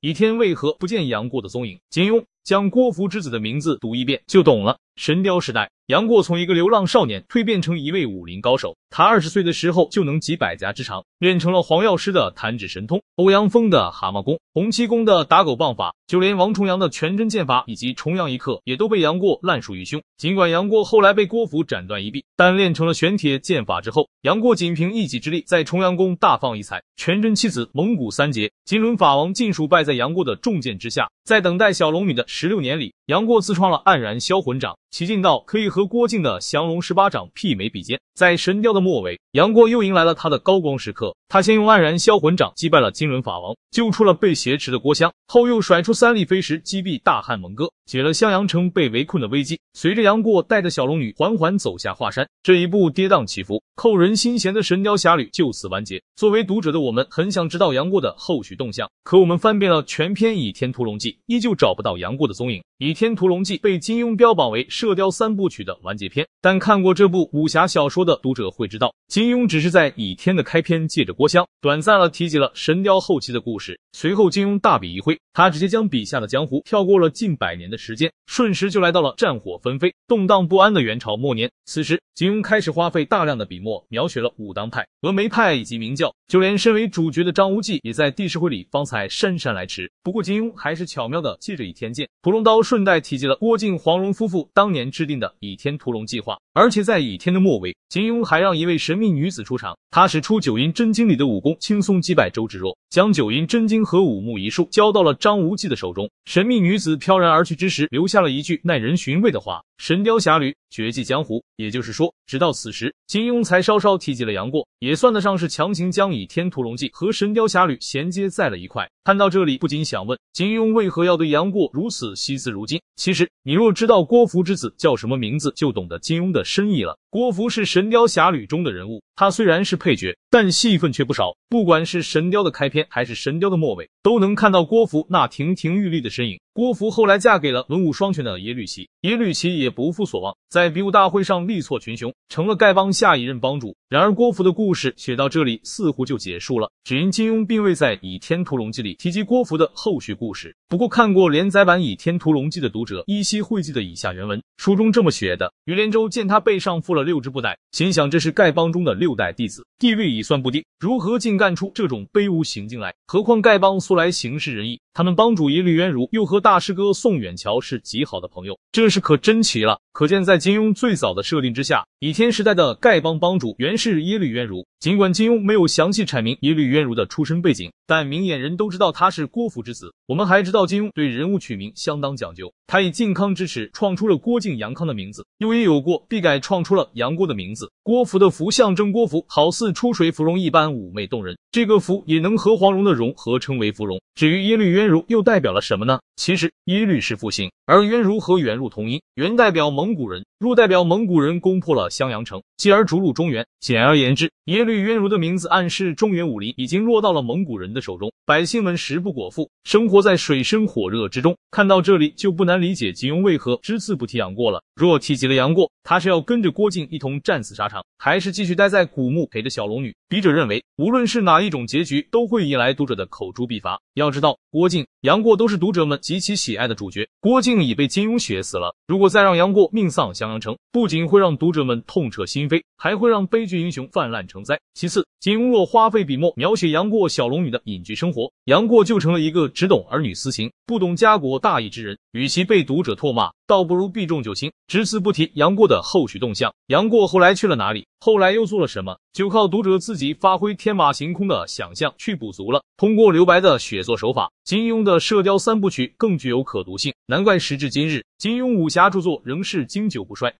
倚天为何不见杨过的踪影？金庸。将郭芙之子的名字读一遍就懂了。神雕时代，杨过从一个流浪少年蜕变成一位武林高手。他二十岁的时候就能集百家之长，练成了黄药师的弹指神通、欧阳锋的蛤蟆功、洪七公的打狗棒法，就连王重阳的全真剑法以及重阳一刻也都被杨过烂熟于胸。尽管杨过后来被郭芙斩断一臂，但练成了玄铁剑法之后，杨过仅凭一己之力在重阳宫大放异彩，全真七子、蒙古三杰、金轮法王尽数败在杨过的重剑之下。在等待小龙女的十六年里，杨过自创了黯然销魂掌。齐晋道可以和郭靖的降龙十八掌媲美比肩。在神雕的末尾，杨过又迎来了他的高光时刻。他先用黯然销魂掌击败了金轮法王，救出了被挟持的郭襄，后又甩出三粒飞石击毙大汉蒙哥，解了襄阳城被围困的危机。随着杨过带着小龙女缓缓走下华山，这一部跌宕起伏、扣人心弦的《神雕侠侣》就此完结。作为读者的我们，很想知道杨过的后续动向，可我们翻遍了全篇《倚天屠龙记》，依旧找不到杨过的踪影。《倚天屠龙记》被金庸标榜为《射雕三部曲》的完结篇，但看过这部武侠小说的读者会知道，金庸只是在《倚天》的开篇借着郭襄，短暂的提及了《神雕》后期的故事。随后，金庸大笔一挥，他直接将笔下的江湖跳过了近百年的时间，瞬时就来到了战火纷飞、动荡不安的元朝末年。此时，金庸开始花费大量的笔墨描写了武当派、峨眉派以及明教，就连身为主角的张无忌也在帝师会里方才姗姗来迟。不过，金庸还是巧妙的借着《倚天剑》、《屠龙刀》。顺带提及了郭靖黄蓉夫妇当年制定的“倚天屠龙”计划。而且在倚天的末尾，金庸还让一位神秘女子出场，她使出九阴真经里的武功，轻松击败周芷若，将九阴真经和武穆遗书交到了张无忌的手中。神秘女子飘然而去之时，留下了一句耐人寻味的话：“神雕侠侣，绝迹江湖。”也就是说，直到此时，金庸才稍稍提及了杨过，也算得上是强行将《倚天屠龙记》和《神雕侠侣》衔接在了一块。看到这里，不禁想问，金庸为何要对杨过如此惜字如金？其实，你若知道郭芙之子叫什么名字，就懂得金庸的。深意了。郭芙是《神雕侠侣》中的人物，他虽然是配角，但戏份却不少。不管是《神雕》的开篇，还是《神雕》的末尾，都能看到郭芙那亭亭玉立的身影。郭芙后来嫁给了文武双全的耶律齐，耶律齐也不负所望，在比武大会上力挫群雄，成了丐帮下一任帮主。然而郭芙的故事写到这里似乎就结束了，只因金庸并未在《倚天屠龙记》里提及郭芙的后续故事。不过看过连载版《倚天屠龙记》的读者依稀会记得以下原文：书中这么写的，于连州见他背上负了六只布袋，心想这是丐帮中的六代弟子，地位已算不低，如何竟干出这种卑污行径来？何况丐帮素来行事仁义，他们帮主耶律渊如又何？大师哥宋远桥是极好的朋友，这事可真奇了。可见，在金庸最早的设定之下，倚天时代的丐帮帮主原是耶律渊如。尽管金庸没有详细阐明耶律渊如的出身背景，但明眼人都知道他是郭芙之子。我们还知道金庸对人物取名相当讲究，他以靖康之耻创出了郭靖、杨康的名字，又因有过必改，创出了杨过的名字。郭芙的芙象征郭芙，好似出水芙蓉一般妩媚动人，这个芙也能和黄蓉的蓉合称为芙蓉。至于耶律渊如又代表了什么呢？其实耶律是复姓，而渊如和远入同音，原代表。蒙古人若代表蒙古人攻破了襄阳城，继而逐鹿中原。简而言之，耶律渊如的名字暗示中原武林已经落到了蒙古人的手中，百姓们食不果腹，生活在水深火热之中。看到这里就不难理解金庸为何只字不提杨过了。若提及了杨过，他是要跟着郭靖一同战死沙场，还是继续待在古墓陪着小龙女？笔者认为，无论是哪一种结局，都会引来读者的口诛笔伐。要知道，郭靖、杨过都是读者们极其喜爱的主角。郭靖已被金庸写死了，如果再让杨过，命丧襄阳城，不仅会让读者们痛彻心扉，还会让悲剧英雄泛滥成灾。其次，金庸若花费笔墨描写杨过小龙女的隐居生活，杨过就成了一个只懂儿女私情、不懂家国大义之人，与其被读者唾骂。倒不如避重就轻，只字不提杨过的后续动向。杨过后来去了哪里？后来又做了什么？就靠读者自己发挥天马行空的想象去补足了。通过留白的写作手法，金庸的《射雕三部曲》更具有可读性。难怪时至今日，金庸武侠著作仍是经久不衰。